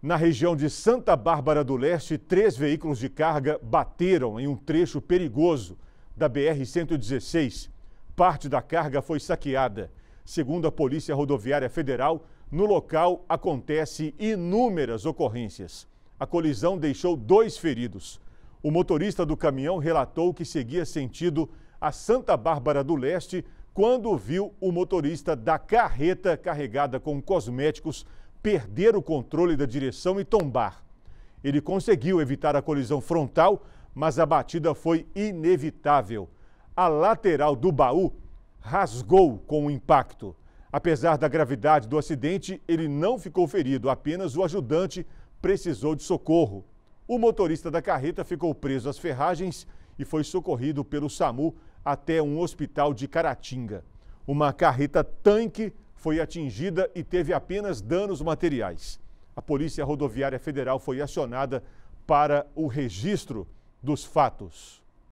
Na região de Santa Bárbara do Leste, três veículos de carga bateram em um trecho perigoso da BR-116. Parte da carga foi saqueada. Segundo a Polícia Rodoviária Federal, no local acontece inúmeras ocorrências. A colisão deixou dois feridos. O motorista do caminhão relatou que seguia sentido a Santa Bárbara do Leste quando viu o motorista da carreta carregada com cosméticos perder o controle da direção e tombar. Ele conseguiu evitar a colisão frontal, mas a batida foi inevitável. A lateral do baú rasgou com o impacto. Apesar da gravidade do acidente, ele não ficou ferido, apenas o ajudante precisou de socorro. O motorista da carreta ficou preso às ferragens e foi socorrido pelo SAMU até um hospital de Caratinga. Uma carreta tanque foi atingida e teve apenas danos materiais. A Polícia Rodoviária Federal foi acionada para o registro dos fatos.